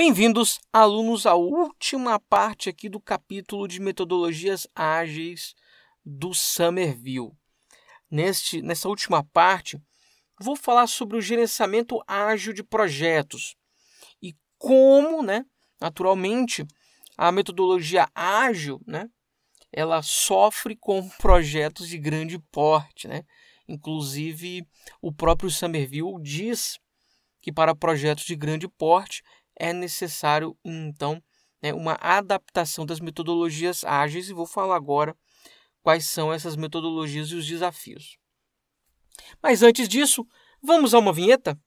Bem-vindos, alunos, à última parte aqui do capítulo de metodologias ágeis do Summerville. Neste, nessa última parte, vou falar sobre o gerenciamento ágil de projetos e como, né, naturalmente, a metodologia ágil, né, ela sofre com projetos de grande porte, né? Inclusive, o próprio Somerville diz que para projetos de grande porte é necessário, então, né, uma adaptação das metodologias ágeis e vou falar agora quais são essas metodologias e os desafios. Mas antes disso, vamos a uma vinheta?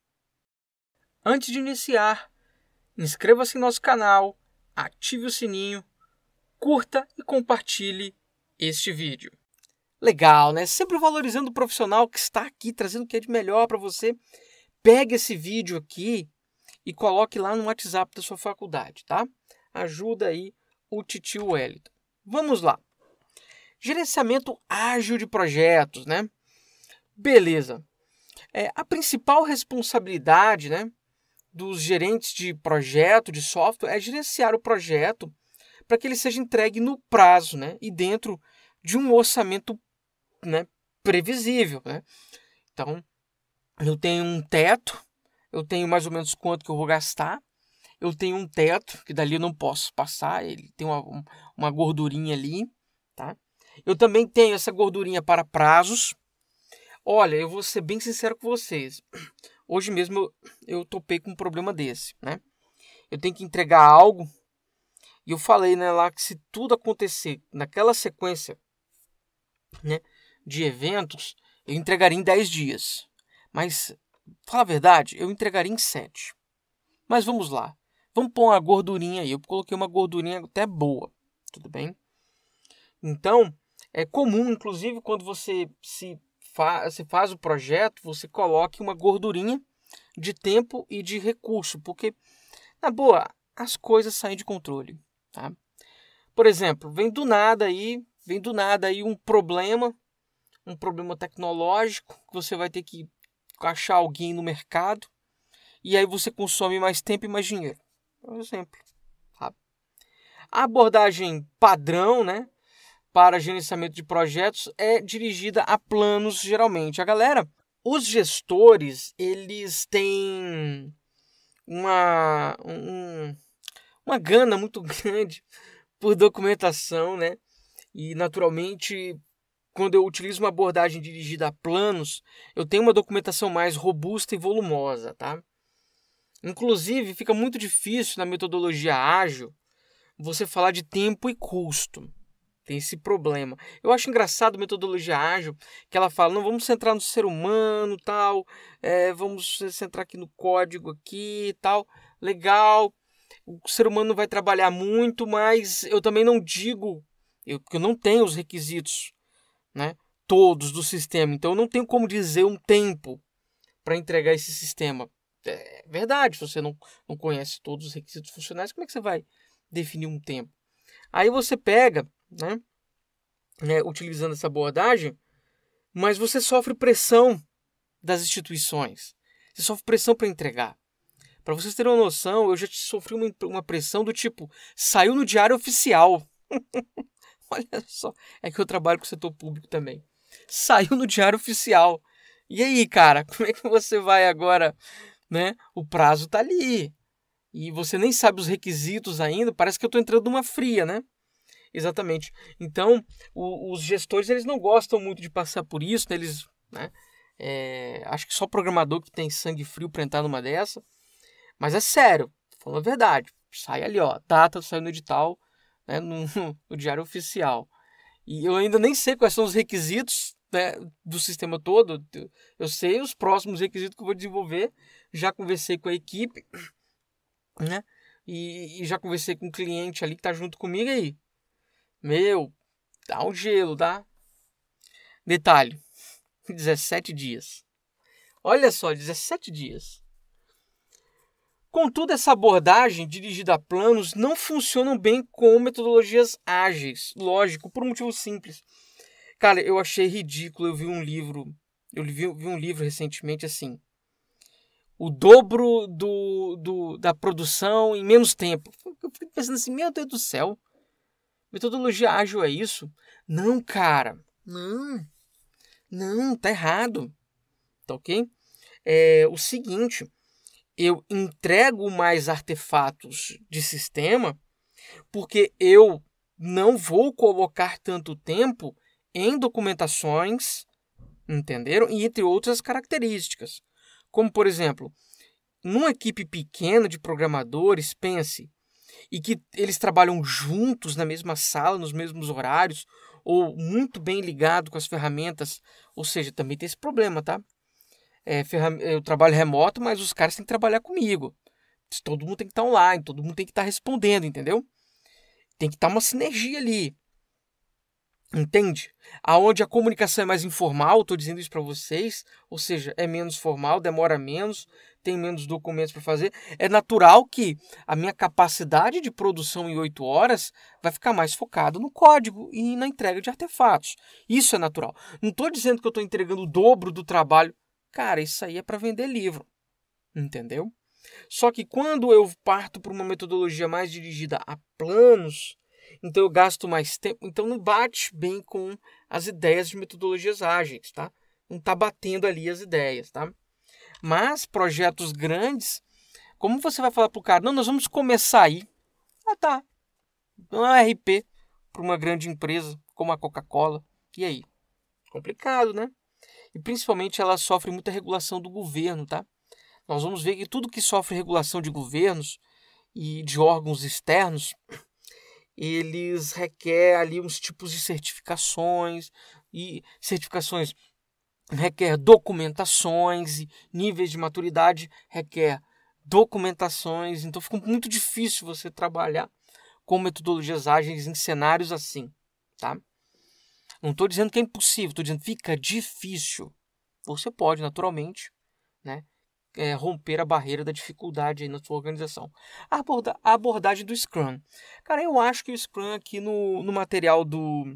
Antes de iniciar, inscreva-se em nosso canal, ative o sininho, curta e compartilhe este vídeo. Legal, né? Sempre valorizando o profissional que está aqui trazendo o que é de melhor para você. Pegue esse vídeo aqui e coloque lá no WhatsApp da sua faculdade, tá? Ajuda aí o titio Wellington. Vamos lá. Gerenciamento ágil de projetos, né? Beleza. É, a principal responsabilidade, né, dos gerentes de projeto de software é gerenciar o projeto para que ele seja entregue no prazo, né, e dentro de um orçamento, né, previsível, né? Então, eu tenho um teto eu tenho mais ou menos quanto que eu vou gastar, eu tenho um teto, que dali eu não posso passar, ele tem uma, uma gordurinha ali, tá? Eu também tenho essa gordurinha para prazos. Olha, eu vou ser bem sincero com vocês. Hoje mesmo eu, eu topei com um problema desse, né? Eu tenho que entregar algo e eu falei né, lá que se tudo acontecer naquela sequência né, de eventos, eu entregaria em 10 dias. Mas falar a verdade, eu entregaria em 7. Mas vamos lá. Vamos pôr uma gordurinha aí. Eu coloquei uma gordurinha até boa, tudo bem? Então, é comum, inclusive, quando você se, fa você faz o projeto, você coloque uma gordurinha de tempo e de recurso, porque, na boa, as coisas saem de controle, tá? Por exemplo, vem do nada aí, vem do nada aí um problema, um problema tecnológico que você vai ter que achar alguém no mercado e aí você consome mais tempo e mais dinheiro. Por exemplo. A abordagem padrão, né? Para gerenciamento de projetos é dirigida a planos geralmente. A galera, os gestores, eles têm uma, um, uma gana muito grande por documentação, né? E naturalmente quando eu utilizo uma abordagem dirigida a planos, eu tenho uma documentação mais robusta e volumosa, tá? Inclusive, fica muito difícil na metodologia ágil você falar de tempo e custo. Tem esse problema. Eu acho engraçado a metodologia ágil, que ela fala, não, vamos centrar no ser humano, tal, é, vamos centrar aqui no código aqui, tal, legal. O ser humano vai trabalhar muito, mas eu também não digo, eu, eu não tenho os requisitos né? Todos do sistema. Então eu não tenho como dizer um tempo para entregar esse sistema. É verdade, se você não, não conhece todos os requisitos funcionais, como é que você vai definir um tempo? Aí você pega, né, né utilizando essa abordagem, mas você sofre pressão das instituições. Você sofre pressão para entregar. Para vocês terem uma noção, eu já sofri uma, uma pressão do tipo: saiu no diário oficial. Olha só, é que eu trabalho com o setor público também. Saiu no Diário Oficial. E aí, cara, como é que você vai agora, né? O prazo tá ali. E você nem sabe os requisitos ainda, parece que eu tô entrando numa fria, né? Exatamente. Então, o, os gestores, eles não gostam muito de passar por isso, né? eles, né? É, acho que só programador que tem sangue frio para entrar numa dessa. Mas é sério, falando a verdade. Sai ali, ó, data, saiu no edital, né, no, no Diário Oficial. E eu ainda nem sei quais são os requisitos né, do sistema todo. Eu sei os próximos requisitos que eu vou desenvolver. Já conversei com a equipe, né? E, e já conversei com o um cliente ali que tá junto comigo aí. Meu, dá um gelo, tá? Detalhe: 17 dias. Olha só, 17 dias. Contudo, essa abordagem dirigida a planos não funciona bem com metodologias ágeis, lógico, por um motivo simples. Cara, eu achei ridículo, eu vi um livro, eu vi, vi um livro recentemente assim, o dobro do, do, da produção em menos tempo. Eu fiquei pensando assim, meu Deus do céu, metodologia ágil é isso? Não, cara, não, não, tá errado, tá ok? É o seguinte, eu entrego mais artefatos de sistema, porque eu não vou colocar tanto tempo em documentações, entenderam? E entre outras características. Como, por exemplo, numa equipe pequena de programadores, pense, e que eles trabalham juntos na mesma sala, nos mesmos horários, ou muito bem ligado com as ferramentas, ou seja, também tem esse problema, tá? é, eu trabalho remoto, mas os caras têm que trabalhar comigo. Todo mundo tem que estar tá online, todo mundo tem que estar tá respondendo, entendeu? Tem que estar tá uma sinergia ali. Entende? Aonde a comunicação é mais informal, estou dizendo isso para vocês, ou seja, é menos formal, demora menos, tem menos documentos para fazer. É natural que a minha capacidade de produção em oito horas vai ficar mais focada no código e na entrega de artefatos. Isso é natural. Não estou dizendo que eu estou entregando o dobro do trabalho Cara, isso aí é para vender livro. Entendeu? Só que quando eu parto para uma metodologia mais dirigida a planos, então eu gasto mais tempo, então não bate bem com as ideias de metodologias ágeis, tá? Não está batendo ali as ideias, tá? Mas projetos grandes, como você vai falar pro cara, não, nós vamos começar aí. Ah, tá. Não é um RP para uma grande empresa como a Coca-Cola. E aí? Complicado, né? e principalmente ela sofre muita regulação do governo, tá? Nós vamos ver que tudo que sofre regulação de governos e de órgãos externos, eles requer ali uns tipos de certificações e certificações requer documentações e níveis de maturidade requer documentações, então fica muito difícil você trabalhar com metodologias ágeis em cenários assim, tá? Não estou dizendo que é impossível, estou dizendo que fica difícil. Você pode, naturalmente, né, é, romper a barreira da dificuldade na sua organização. A, aborda a abordagem do Scrum. Cara, eu acho que o Scrum aqui no, no material do,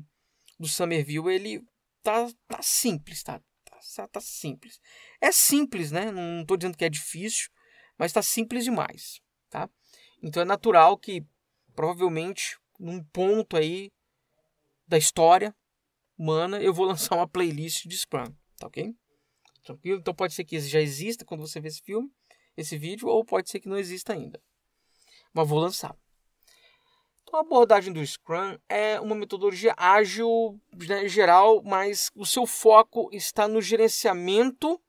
do Somerville, ele tá, tá simples, tá, tá, tá simples. É simples, né? Não estou dizendo que é difícil, mas está simples demais, tá? Então é natural que provavelmente num ponto aí da história humana eu vou lançar uma playlist de Scrum, tá ok? Tranquilo? Então pode ser que já exista quando você vê esse filme, esse vídeo, ou pode ser que não exista ainda. Mas vou lançar. Então a abordagem do Scrum é uma metodologia ágil né, geral, mas o seu foco está no gerenciamento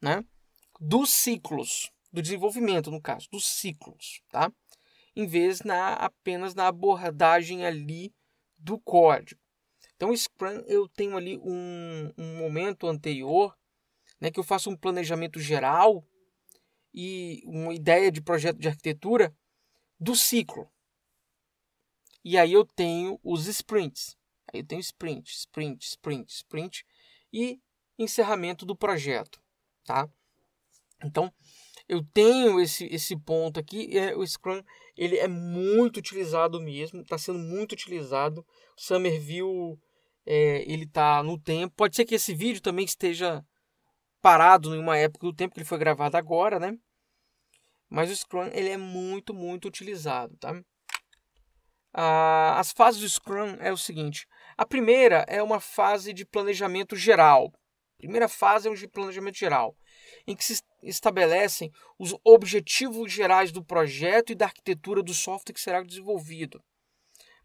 né, dos ciclos, do desenvolvimento, no caso, dos ciclos, tá? Em vez na apenas na abordagem ali do código. Então, o Scrum, eu tenho ali um, um momento anterior, né, que eu faço um planejamento geral e uma ideia de projeto de arquitetura do ciclo. E aí eu tenho os sprints. Aí eu tenho sprint, sprint, sprint, sprint e encerramento do projeto, tá? Então, eu tenho esse, esse ponto aqui, é, o Scrum ele é muito utilizado mesmo, está sendo muito utilizado. O Summerville é, ele está no tempo. Pode ser que esse vídeo também esteja parado em uma época do tempo que ele foi gravado agora, né? Mas o Scrum ele é muito, muito utilizado, tá? Ah, as fases do Scrum é o seguinte: a primeira é uma fase de planejamento geral. A primeira fase é um de planejamento geral, em que se estabelecem os objetivos gerais do projeto e da arquitetura do software que será desenvolvido.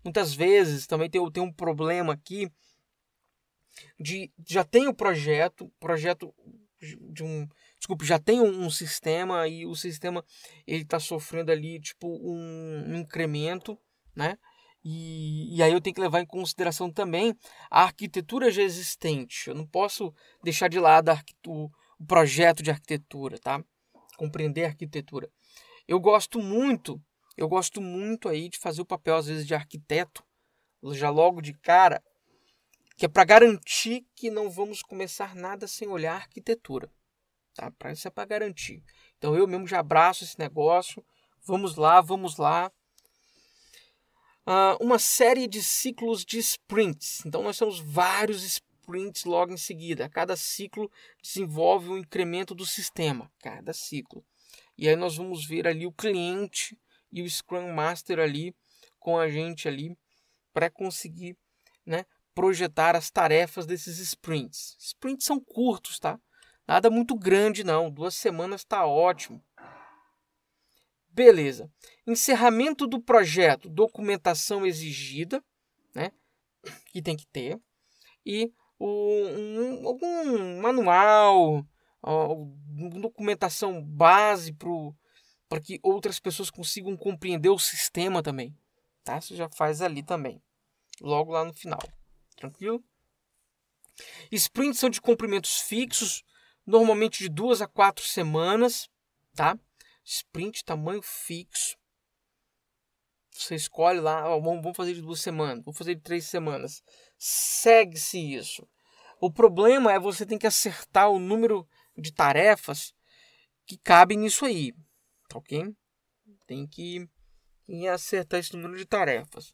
Muitas vezes também tem, tem um problema aqui de já tem o projeto, projeto de um, desculpe, já tem um, um sistema e o sistema ele está sofrendo ali tipo um, um incremento, né? E, e, aí eu tenho que levar em consideração também a arquitetura já existente. Eu não posso deixar de lado o, o projeto de arquitetura, tá? Compreender a arquitetura. Eu gosto muito, eu gosto muito aí de fazer o papel às vezes de arquiteto, já logo de cara, que é para garantir que não vamos começar nada sem olhar a arquitetura. Tá? Para isso é para garantir. Então eu mesmo já abraço esse negócio. Vamos lá, vamos lá. Uh, uma série de ciclos de sprints. Então nós temos vários sprints logo em seguida. Cada ciclo desenvolve um incremento do sistema. Cada ciclo. E aí nós vamos ver ali o cliente e o Scrum Master ali com a gente ali para conseguir né, projetar as tarefas desses sprints. Sprints são curtos, tá? Nada muito grande, não. Duas semanas está ótimo. Beleza. Encerramento do projeto, documentação exigida, né? Que tem que ter. E um, algum manual, documentação base para que outras pessoas consigam compreender o sistema também. Tá? Você já faz ali também, logo lá no final tranquilo? Sprints são de comprimentos fixos, normalmente de duas a quatro semanas, tá? Sprint tamanho fixo. Você escolhe lá, ó, vamos fazer de duas semanas, vamos fazer de três semanas. Segue-se isso. O problema é você tem que acertar o número de tarefas que cabem nisso aí, tá ok? Tem que acertar esse número de tarefas.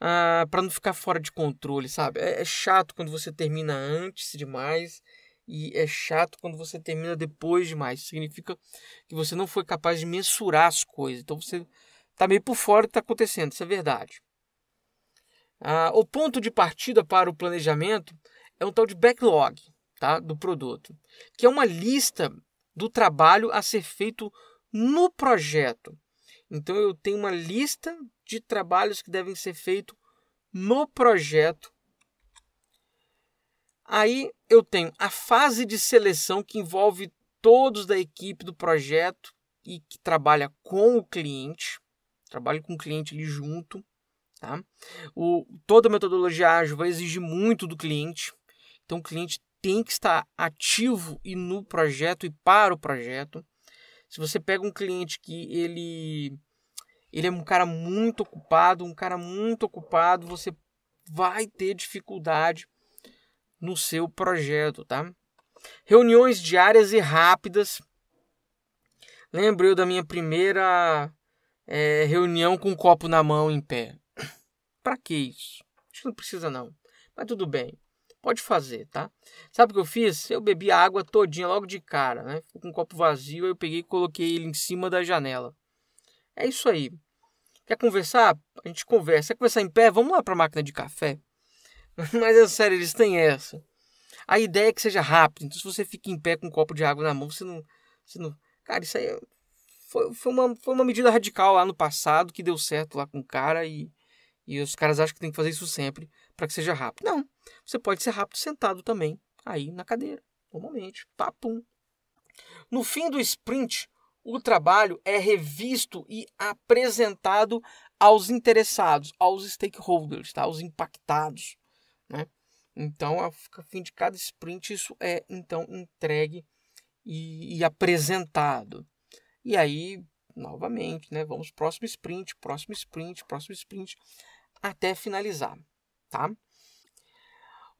Ah, para não ficar fora de controle, sabe? É, é, chato quando você termina antes demais e é chato quando você termina depois demais. Significa que você não foi capaz de mensurar as coisas. Então você está meio por fora do que está acontecendo, isso é verdade. Ah, o ponto de partida para o planejamento é um tal de backlog tá, do produto, que é uma lista do trabalho a ser feito no projeto. Então eu tenho uma lista de trabalhos que devem ser feitos no projeto. Aí eu tenho a fase de seleção que envolve todos da equipe do projeto e que trabalha com o cliente, trabalha com o cliente ali junto. Tá? O, toda metodologia ágil vai exigir muito do cliente, então o cliente tem que estar ativo e no projeto e para o projeto. Se você pega um cliente que ele ele é um cara muito ocupado, um cara muito ocupado. Você vai ter dificuldade no seu projeto, tá? Reuniões diárias e rápidas. Lembro eu da minha primeira é, reunião com um copo na mão em pé. Para que isso? Acho que não precisa não. Mas tudo bem. Pode fazer, tá? Sabe o que eu fiz? Eu bebi a água todinha logo de cara, né? com um copo vazio, eu peguei e coloquei ele em cima da janela. É isso aí. Quer conversar? A gente conversa. Quer conversar em pé? Vamos lá para a máquina de café. Mas é sério, eles têm essa. A ideia é que seja rápido. Então, se você fica em pé com um copo de água na mão, você não. Você não... Cara, isso aí é, foi, foi, uma, foi uma medida radical lá no passado que deu certo lá com o cara e, e os caras acham que tem que fazer isso sempre para que seja rápido. Não. Você pode ser rápido sentado também, aí na cadeira, normalmente. Papum. No fim do sprint, o trabalho é revisto e apresentado aos interessados, aos stakeholders, tá? aos impactados. Né? Então, a fim de cada sprint, isso é então entregue e, e apresentado. E aí, novamente, né? Vamos próximo sprint, próximo sprint, próximo sprint, até finalizar, tá?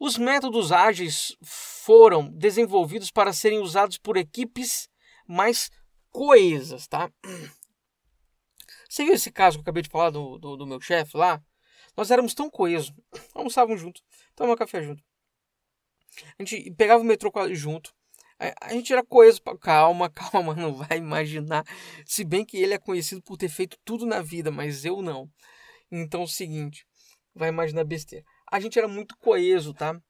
Os métodos ágeis foram desenvolvidos para serem usados por equipes mais coesas, tá? Você viu esse caso que eu acabei de falar do, do, do meu chefe lá? Nós éramos tão coesos, almoçávamos junto, tomávamos café junto. A gente pegava o metrô junto, a gente era coeso. Calma, calma, não vai imaginar. Se bem que ele é conhecido por ter feito tudo na vida, mas eu não. Então é o seguinte, vai imaginar besteira. A gente era muito coeso, tá?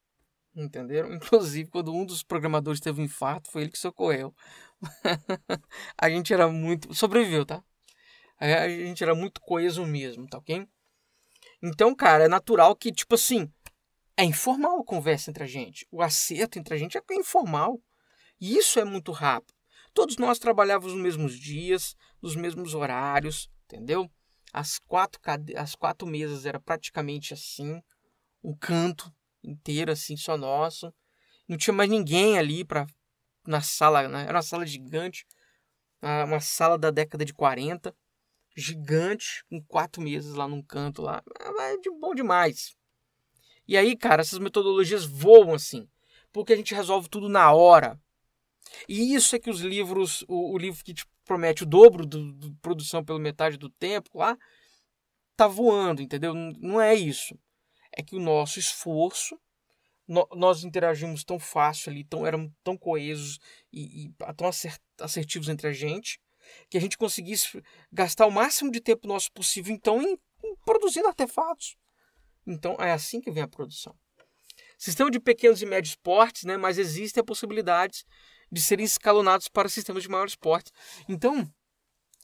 Entenderam? Inclusive, quando um dos programadores teve um infarto, foi ele que socorreu. a gente era muito. Sobreviveu, tá? A gente era muito coeso mesmo, tá ok? Então, cara, é natural que, tipo assim, é informal a conversa entre a gente. O acerto entre a gente é informal. E isso é muito rápido. Todos nós trabalhávamos nos mesmos dias, nos mesmos horários, entendeu? As quatro, cade... As quatro mesas era praticamente assim, um canto inteiro assim, só nosso. Não tinha mais ninguém ali para na sala, né? era uma sala gigante, uma sala da década de 40, gigante, com quatro mesas lá num canto lá, ah, é de bom demais. E aí, cara, essas metodologias voam assim, porque a gente resolve tudo na hora. E isso é que os livros, o, o livro que te promete o dobro do, do produção pela metade do tempo lá, tá voando, entendeu? Não é isso. É que o nosso esforço no, nós interagimos tão fácil ali, tão, éramos tão coesos e, e tão acert, assertivos entre a gente, que a gente conseguisse gastar o máximo de tempo nosso possível, então, em, em produzindo artefatos. Então, é assim que vem a produção. Sistema de pequenos e médios portes, né, mas existem possibilidades de serem escalonados para sistemas de maiores portes. Então,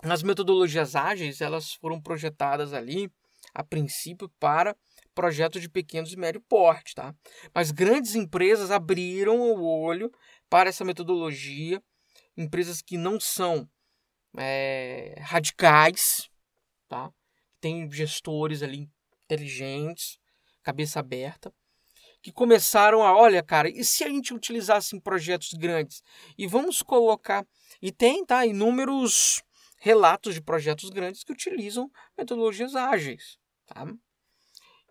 as metodologias ágeis, elas foram projetadas ali, a princípio, para projetos de pequenos e médio porte, tá? Mas grandes empresas abriram o olho para essa metodologia, empresas que não são é, radicais, tá? Tem gestores ali inteligentes, cabeça aberta, que começaram a, olha, cara, e se a gente utilizasse em projetos grandes? E vamos colocar, e tem, tá, inúmeros relatos de projetos grandes que utilizam metodologias ágeis, tá?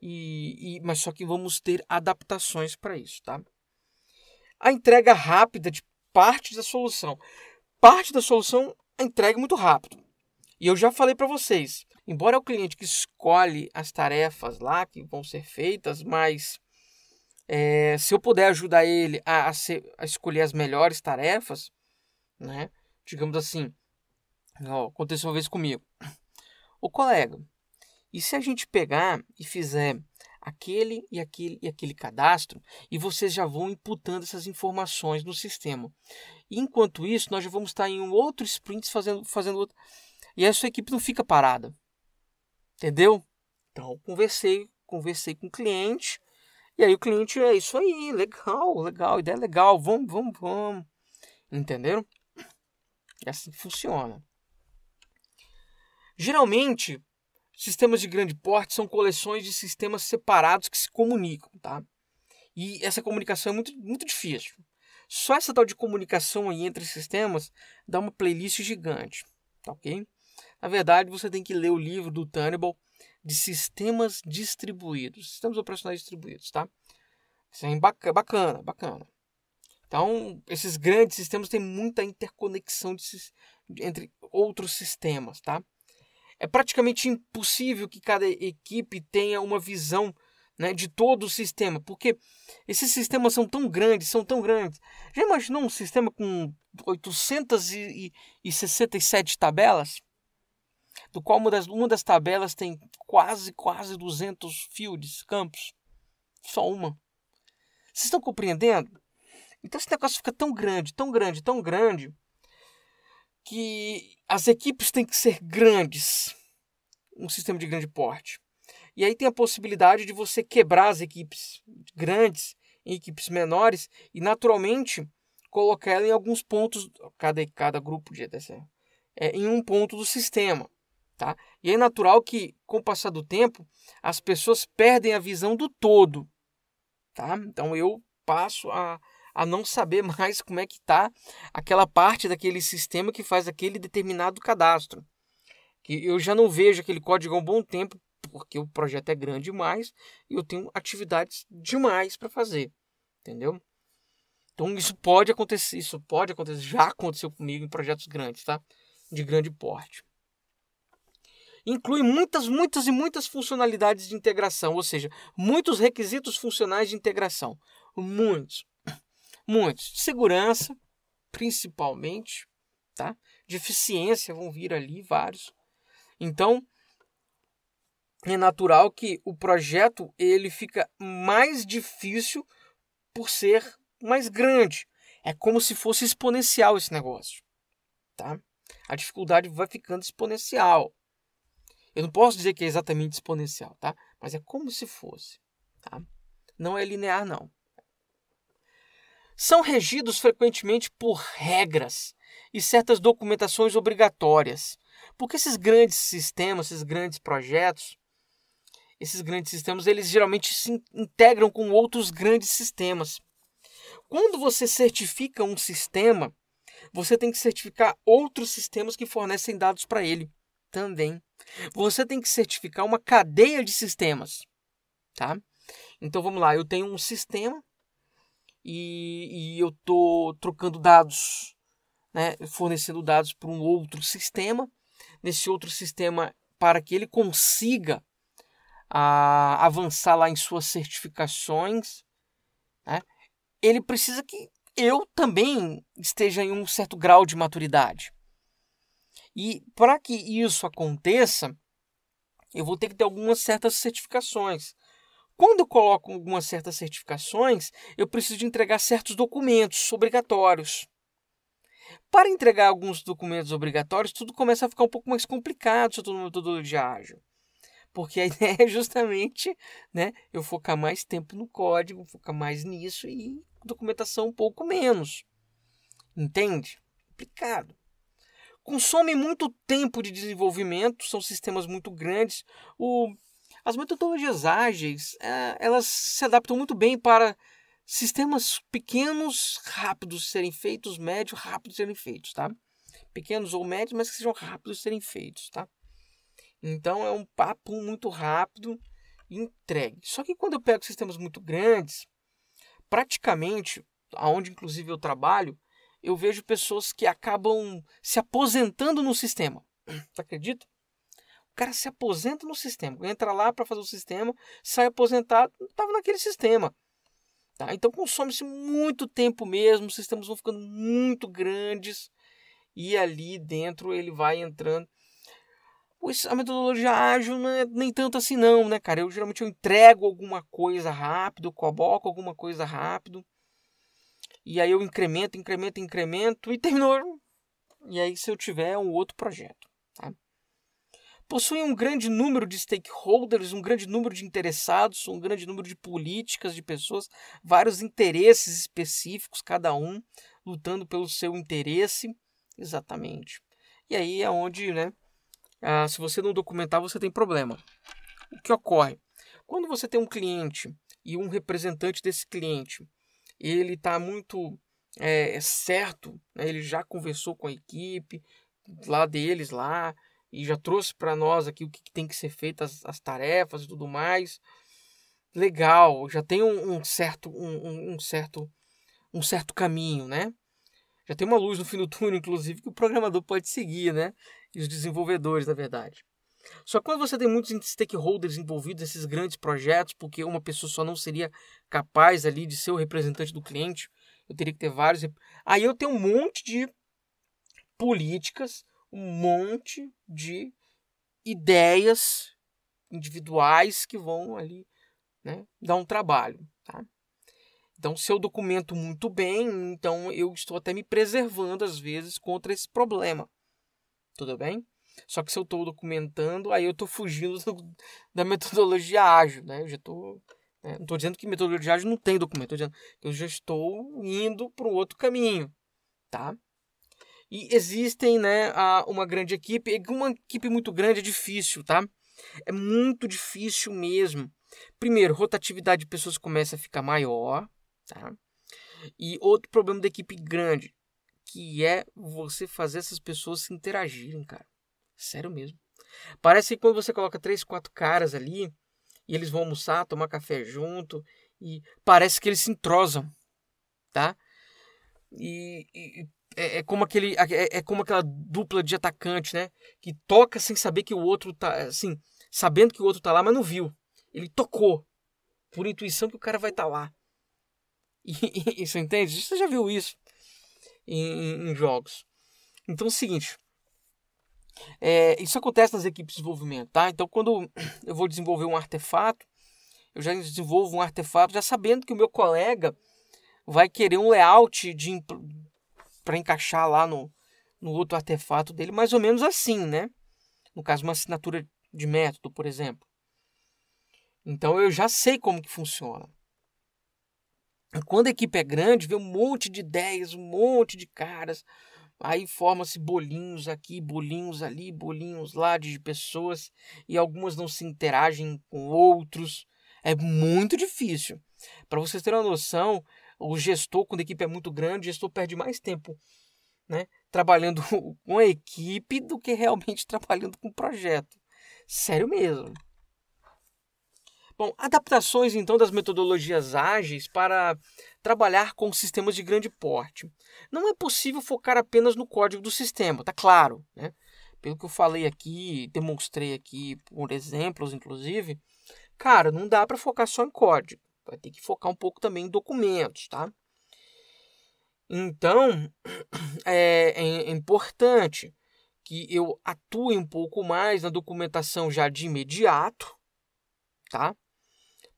E, e, mas só que vamos ter adaptações para isso, tá? A entrega rápida de partes da solução. Parte da solução a é entrega muito rápido. E eu já falei para vocês, embora é o cliente que escolhe as tarefas lá que vão ser feitas, mas é, se eu puder ajudar ele a, a, ser, a, escolher as melhores tarefas, né? Digamos assim, ó, aconteceu uma vez comigo. O colega, e se a gente pegar e fizer aquele e aquele e aquele cadastro, e vocês já vão imputando essas informações no sistema. E enquanto isso, nós já vamos estar em um outro sprint fazendo, fazendo outro. E a sua equipe não fica parada. Entendeu? Então, conversei, conversei com o cliente, e aí o cliente é isso aí, legal, legal, ideia legal, vamos, vamos, vamos. Entenderam? É assim que funciona. Geralmente, Sistemas de grande porte são coleções de sistemas separados que se comunicam, tá? E essa comunicação é muito, muito difícil. Só essa tal de comunicação aí entre sistemas dá uma playlist gigante, tá ok? Na verdade, você tem que ler o livro do Tannibal de sistemas distribuídos, sistemas operacionais distribuídos, tá? Isso é bacana, bacana. Então, esses grandes sistemas têm muita interconexão de, entre outros sistemas, tá? É praticamente impossível que cada equipe tenha uma visão né, de todo o sistema, porque esses sistemas são tão grandes, são tão grandes. Já imaginou um sistema com 867 tabelas? Do qual uma das, uma das tabelas tem quase, quase 200 fields, campos. Só uma. Vocês estão compreendendo? Então esse negócio fica tão grande, tão grande, tão grande, que as equipes têm que ser grandes, um sistema de grande porte. E aí tem a possibilidade de você quebrar as equipes grandes em equipes menores e naturalmente colocar ela em alguns pontos, cada, cada grupo de ETC, é, em um ponto do sistema. Tá? E é natural que, com o passar do tempo, as pessoas perdem a visão do todo. Tá? Então eu passo a, a não saber mais como é que está aquela parte daquele sistema que faz aquele determinado cadastro. Que eu já não vejo aquele código há um bom tempo, porque o projeto é grande demais e eu tenho atividades demais para fazer, entendeu? Então isso pode acontecer, isso pode acontecer, já aconteceu comigo em projetos grandes, tá? De grande porte. Inclui muitas, muitas e muitas funcionalidades de integração, ou seja, muitos requisitos funcionais de integração, muitos. Muitos. De segurança, principalmente, tá? De eficiência vão vir ali vários. Então, é natural que o projeto ele fica mais difícil por ser mais grande. É como se fosse exponencial esse negócio, tá? A dificuldade vai ficando exponencial. Eu não posso dizer que é exatamente exponencial, tá? Mas é como se fosse, tá? Não é linear não são regidos frequentemente por regras e certas documentações obrigatórias. Porque esses grandes sistemas, esses grandes projetos, esses grandes sistemas, eles geralmente se integram com outros grandes sistemas. Quando você certifica um sistema, você tem que certificar outros sistemas que fornecem dados para ele também. Você tem que certificar uma cadeia de sistemas, tá? Então vamos lá, eu tenho um sistema e, e eu estou trocando dados, né, fornecendo dados para um outro sistema. Nesse outro sistema, para que ele consiga a, avançar lá em suas certificações, né, ele precisa que eu também esteja em um certo grau de maturidade. E para que isso aconteça, eu vou ter que ter algumas certas certificações. Quando eu coloco algumas certas certificações, eu preciso de entregar certos documentos obrigatórios. Para entregar alguns documentos obrigatórios, tudo começa a ficar um pouco mais complicado se eu estou numa metodologia ágil. Porque a ideia é justamente né, eu focar mais tempo no código, focar mais nisso e documentação um pouco menos. Entende? Complicado. Consome muito tempo de desenvolvimento, são sistemas muito grandes. O as metodologias ágeis, é, elas se adaptam muito bem para sistemas pequenos, rápidos serem feitos, médios, rápidos serem feitos, tá? Pequenos ou médios, mas que sejam rápidos serem feitos, tá? Então é um papo muito rápido e entregue. Só que quando eu pego sistemas muito grandes, praticamente, aonde inclusive eu trabalho, eu vejo pessoas que acabam se aposentando no sistema. Você acredita? O cara se aposenta no sistema, entra lá para fazer o sistema, sai aposentado, estava naquele sistema. Tá? Então consome-se muito tempo mesmo, os sistemas vão ficando muito grandes e ali dentro ele vai entrando. Pois a metodologia ágil não é nem tanto assim não, né, cara? Eu geralmente eu entrego alguma coisa rápido, coloco alguma coisa rápido. E aí eu incremento, incremento, incremento e terminou. E aí se eu tiver um outro projeto possui um grande número de stakeholders, um grande número de interessados, um grande número de políticas, de pessoas, vários interesses específicos, cada um lutando pelo seu interesse. Exatamente. E aí é onde, né? Ah, se você não documentar, você tem problema. O que ocorre? Quando você tem um cliente e um representante desse cliente, ele está muito é, certo, né, ele já conversou com a equipe lá deles lá, e já trouxe para nós aqui o que, que, tem que ser feito, as, as, tarefas e tudo mais. Legal, já tem um, um certo um, um, certo um certo caminho, né? Já tem uma luz no fim do túnel, inclusive, que o programador pode seguir, né? E os desenvolvedores, na verdade. Só que quando você tem muitos stakeholders envolvidos nesses grandes projetos, porque uma pessoa só não seria capaz ali de ser o representante do cliente, eu teria que ter vários. Aí eu tenho um monte de políticas, um monte de ideias individuais que vão ali né, dar um trabalho. Tá? Então, se eu documento muito bem, então eu estou até me preservando às vezes contra esse problema. Tudo bem? Só que se eu estou documentando, aí eu estou fugindo do, da metodologia ágil. Né? Eu já estou. Né? Não estou dizendo que metodologia ágil não tem documento, estou dizendo que eu já estou indo para o outro caminho. Tá? E existem, né, a, uma grande equipe. Uma equipe muito grande é difícil, tá? É muito difícil mesmo. Primeiro, rotatividade de pessoas começa a ficar maior, tá? E outro problema da equipe grande, que é você fazer essas pessoas se interagirem, cara. Sério mesmo. Parece que quando você coloca três, quatro caras ali, e eles vão almoçar, tomar café junto, e parece que eles se entrosam, tá? E, e é, é, como aquele é, é, como aquela dupla de atacante, né? Que toca sem saber que o outro tá, assim, sabendo que o outro tá lá, mas não viu. Ele tocou por intuição que o cara vai estar tá lá. E, e, isso entende? Você já viu isso em, em jogos? Então é o seguinte. É, isso acontece nas equipes de desenvolvimento, tá? Então quando eu vou desenvolver um artefato, eu já desenvolvo um artefato já sabendo que o meu colega vai querer um layout de, para encaixar lá no, no outro artefato dele, mais ou menos assim, né? No caso, uma assinatura de método, por exemplo. Então eu já sei como que funciona. Quando a equipe é grande, vê um monte de ideias, um monte de caras. Aí forma-se bolinhos aqui, bolinhos ali, bolinhos lá de pessoas e algumas não se interagem com outros. É muito difícil. Para vocês terem uma noção, o gestor, quando a equipe é muito grande, o gestor perde mais tempo né, trabalhando com a equipe do que realmente trabalhando com o projeto. Sério mesmo. Bom, adaptações então das metodologias ágeis para trabalhar com sistemas de grande porte. Não é possível focar apenas no código do sistema, tá claro, né? Pelo que eu falei aqui, demonstrei aqui por exemplos, inclusive, cara, não dá para focar só em código. Vai ter que focar um pouco também em documentos, tá? Então, é, é, é importante que eu atue um pouco mais na documentação já de imediato, tá?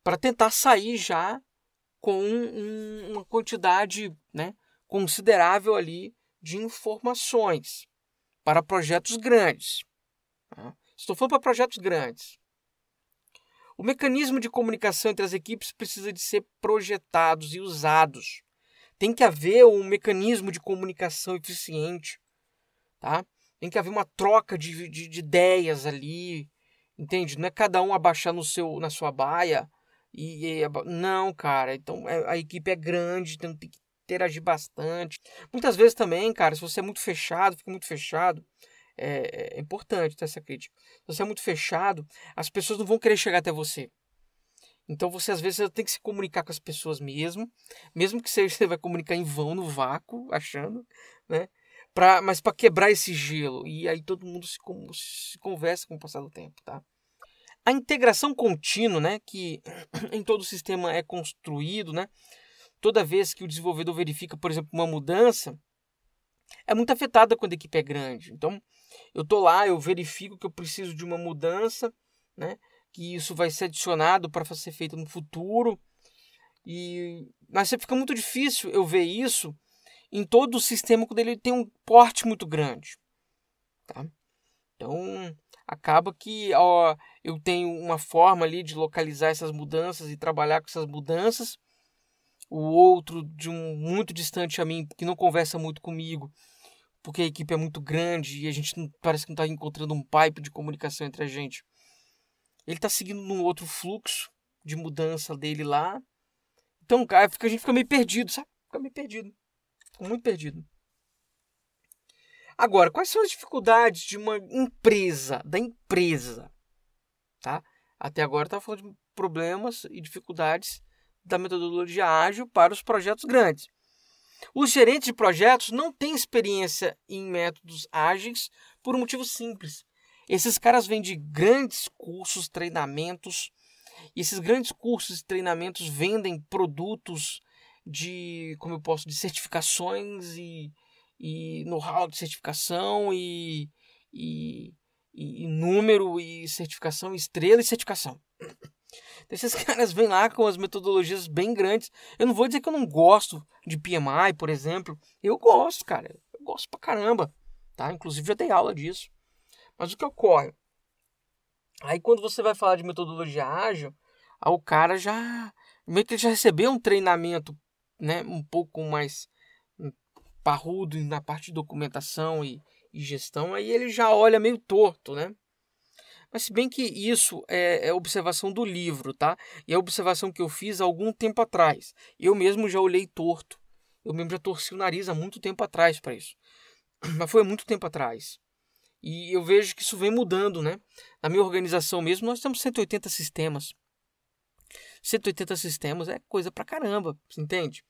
Para tentar sair já com um, uma quantidade né, considerável ali de informações para projetos grandes. Tá? Estou falando para projetos grandes. O mecanismo de comunicação entre as equipes precisa de ser projetados e usados. Tem que haver um mecanismo de comunicação eficiente, tá? Tem que haver uma troca de, de, de ideias ali, entende? Não é cada um abaixar no seu, na sua baia e, e não, cara. Então é, a equipe é grande, então tem que interagir bastante. Muitas vezes também, cara, se você é muito fechado, fica muito fechado, é, é importante ter essa crítica. Se você é muito fechado, as pessoas não vão querer chegar até você. Então você às vezes tem que se comunicar com as pessoas mesmo, mesmo que seja você vai comunicar em vão, no vácuo, achando, né? Pra, mas para quebrar esse gelo. E aí todo mundo se, se conversa com o passar do tempo, tá? A integração contínua, né, que em todo o sistema é construído, né? Toda vez que o desenvolvedor verifica, por exemplo, uma mudança, é muito afetada quando a equipe é grande. Então, eu tô lá, eu verifico que eu preciso de uma mudança, né? Que isso vai ser adicionado para ser feito no futuro. E mas fica muito difícil eu ver isso em todo o sistema quando ele tem um porte muito grande, tá? Então, acaba que ó, eu tenho uma forma ali de localizar essas mudanças e trabalhar com essas mudanças, o outro de um muito distante a mim, que não conversa muito comigo, porque a equipe é muito grande e a gente não, parece que não está encontrando um pipe de comunicação entre a gente. Ele está seguindo num outro fluxo de mudança dele lá. Então, cara, a gente fica meio perdido, sabe? Fica meio perdido. muito perdido. Agora, quais são as dificuldades de uma empresa, da empresa? Tá? Até agora tá falando de problemas e dificuldades da metodologia ágil para os projetos grandes. Os gerentes de projetos não têm experiência em métodos ágeis por um motivo simples. Esses caras vêm de grandes cursos, treinamentos, e esses grandes cursos e treinamentos vendem produtos de, como eu posso, de certificações e, e know-how de certificação e, e, e número e certificação, estrela e certificação esses caras vêm lá com as metodologias bem grandes. Eu não vou dizer que eu não gosto de PMI, por exemplo. Eu gosto, cara. Eu gosto pra caramba. Tá? Inclusive já dei aula disso. Mas o que ocorre? Aí quando você vai falar de metodologia ágil, o cara já meio que já recebeu um treinamento, né, um pouco mais hum, parrudo na parte de documentação e, e gestão, aí ele já olha meio torto, né? Mas se bem que isso é, é observação do livro, tá? E é observação que eu fiz há algum tempo atrás. Eu mesmo já olhei torto. Eu mesmo já torci o nariz há muito tempo atrás para isso. Mas foi há muito tempo atrás. E eu vejo que isso vem mudando, né? Na minha organização mesmo, nós temos 180 sistemas. 180 sistemas é coisa pra caramba, entende?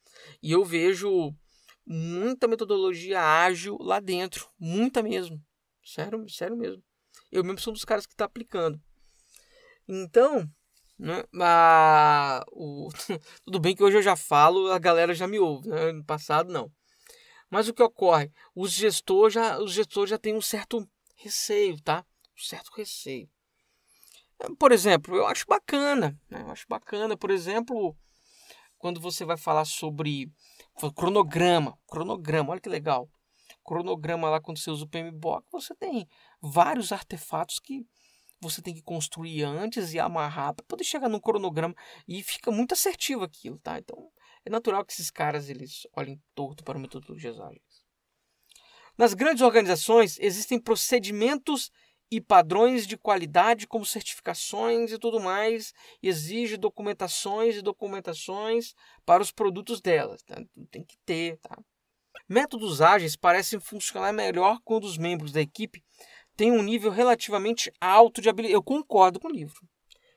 E eu vejo muita metodologia ágil lá dentro, muita mesmo. Sério, sério mesmo. Eu mesmo sou um dos caras que está aplicando. Então, né, a, o, tudo bem que hoje eu já falo, a galera já me ouve, né? no passado não. Mas o que ocorre? Os gestores já, os gestores já têm um certo receio, tá? Um certo receio. É, por exemplo, eu acho bacana, né? eu acho bacana, por exemplo, quando você vai falar sobre cronograma, cronograma, olha que legal cronograma lá quando você usa o PMBOK, você tem vários artefatos que você tem que construir antes e amarrar para poder chegar no cronograma e fica muito assertivo aquilo, tá? Então, é natural que esses caras eles olhem torto para o metodologia ágeis. Nas grandes organizações existem procedimentos e padrões de qualidade como certificações e tudo mais, exige documentações e documentações para os produtos delas, tá? Então, tem que ter, tá? Métodos ágeis parecem funcionar melhor quando os membros da equipe têm um nível relativamente alto de habilidade. Eu concordo com o livro.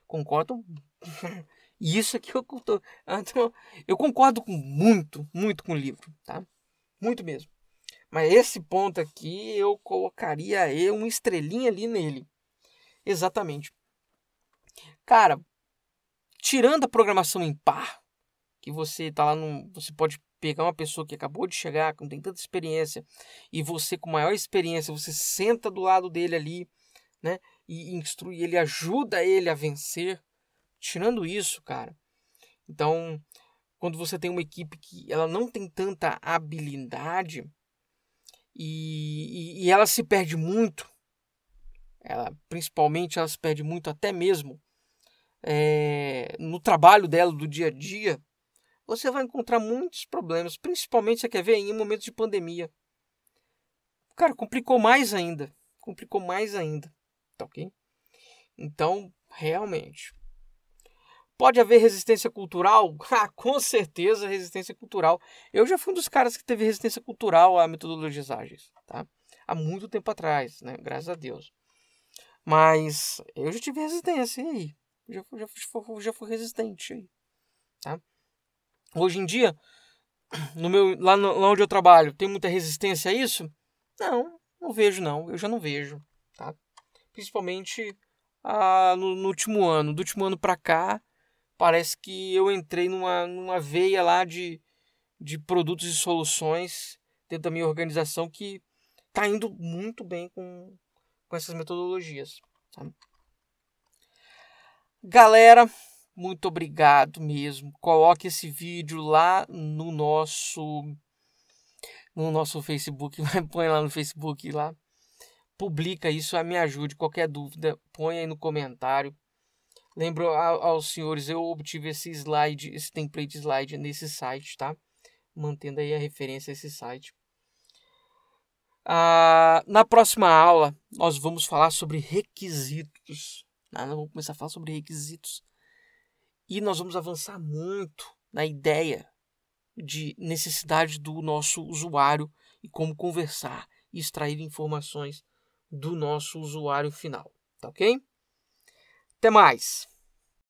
Concordo. Isso aqui eu tô... Eu concordo com muito, muito com o livro, tá? Muito mesmo. Mas esse ponto aqui eu colocaria uma estrelinha ali nele. Exatamente. Cara, tirando a programação em par, que você tá lá no, você pode pegar uma pessoa que acabou de chegar, que não tem tanta experiência, e você com maior experiência, você senta do lado dele ali, né? E instrui ele, ajuda ele a vencer. Tirando isso, cara. Então, quando você tem uma equipe que ela não tem tanta habilidade e, e, e ela se perde muito, ela principalmente ela se perde muito até mesmo é, no trabalho dela do dia a dia, você vai encontrar muitos problemas, principalmente, você quer ver, em momentos de pandemia. Cara, complicou mais ainda. Complicou mais ainda. Tá ok? Então, realmente. Pode haver resistência cultural? Ah, com certeza, resistência cultural. Eu já fui um dos caras que teve resistência cultural a metodologias ágeis, tá? Há muito tempo atrás, né? Graças a Deus. Mas eu já tive resistência, aí? Já, já, já, já fui resistente, aí? Tá? Hoje em dia, no meu, lá, no, lá onde eu trabalho, tem muita resistência a isso? Não, não vejo não, eu já não vejo, tá? Principalmente ah, no, no último ano, do último ano para cá, parece que eu entrei numa, numa veia lá de, de produtos e soluções dentro da minha organização que tá indo muito bem com, com essas metodologias. Tá? Galera, muito obrigado mesmo. Coloque esse vídeo lá no nosso no nosso Facebook, põe lá no Facebook lá. Publica isso, me ajude. Qualquer dúvida, põe aí no comentário. Lembro aos senhores, eu obtive esse slide, esse template slide nesse site, tá? Mantendo aí a referência a esse site. Ah, na próxima aula, nós vamos falar sobre requisitos. Ah, nós vamos começar a falar sobre requisitos e nós vamos avançar muito na ideia de necessidade do nosso usuário e como conversar e extrair informações do nosso usuário final, tá ok? Até mais!